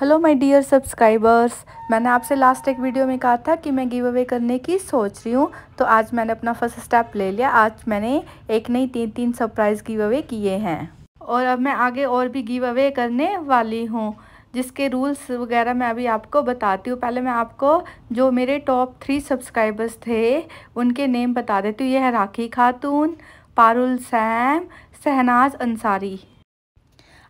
hello my dear subscribers मैंने आपसे last एक वीडियो में कहा था कि मैं गिव अवे करने की सोच रही हूँ तो आज मैंने अपना फर्स्ट स्टेप ले लिया आज मैंने एक नहीं तीन तीन सरप्राइज़ गिव अवे किए हैं और अब मैं आगे और भी गिव अवे करने वाली हूँ जिसके रूल्स वगैरह मैं अभी आपको बताती हूँ पहले मैं आपको जो मेरे टॉप थ्री सब्सक्राइबर्स थे उनके नेम बता देती हूँ ये है राखी खातून पारुल सैम शहनाज अंसारी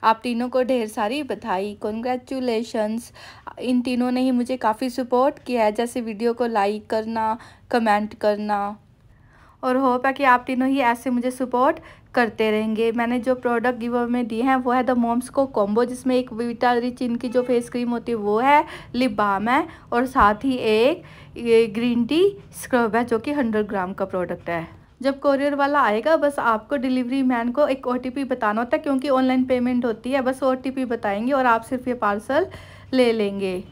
आप तीनों को ढेर सारी बधाई कॉन्ग्रेचुलेशंस इन तीनों ने ही मुझे काफ़ी सपोर्ट किया है जैसे वीडियो को लाइक करना कमेंट करना और होप है कि आप तीनों ही ऐसे मुझे सपोर्ट करते रहेंगे मैंने जो प्रोडक्ट गिव में दिए हैं वो है द मोम्स को कॉम्बो जिसमें एक विटा रिच इनकी जो फेस क्रीम होती है वो है लिप बाम है और साथ ही एक ग्रीन टी स्क्रब है जो कि हंड्रेड ग्राम का प्रोडक्ट है जब कोरियर वाला आएगा बस आपको डिलीवरी मैन को एक ओ बताना होता है क्योंकि ऑनलाइन पेमेंट होती है बस ओ बताएंगे और आप सिर्फ ये पार्सल ले लेंगे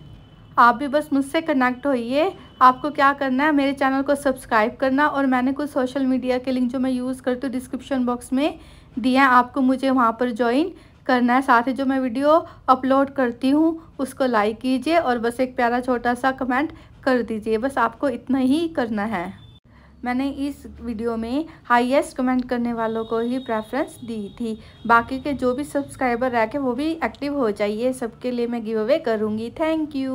आप भी बस मुझसे कनेक्ट होइए आपको क्या करना है मेरे चैनल को सब्सक्राइब करना और मैंने कुछ सोशल मीडिया के लिंक जो मैं यूज़ करती हूँ डिस्क्रिप्शन बॉक्स में दिए हैं आपको मुझे वहाँ पर ज्वाइन करना है साथ ही जो मैं वीडियो अपलोड करती हूँ उसको लाइक कीजिए और बस एक प्यारा छोटा सा कमेंट कर दीजिए बस आपको इतना ही करना है मैंने इस वीडियो में हाईएस्ट कमेंट करने वालों को ही प्रेफरेंस दी थी बाकी के जो भी सब्सक्राइबर रह के वो भी एक्टिव हो जाइए सबके लिए मैं गिव अवे करूँगी थैंक यू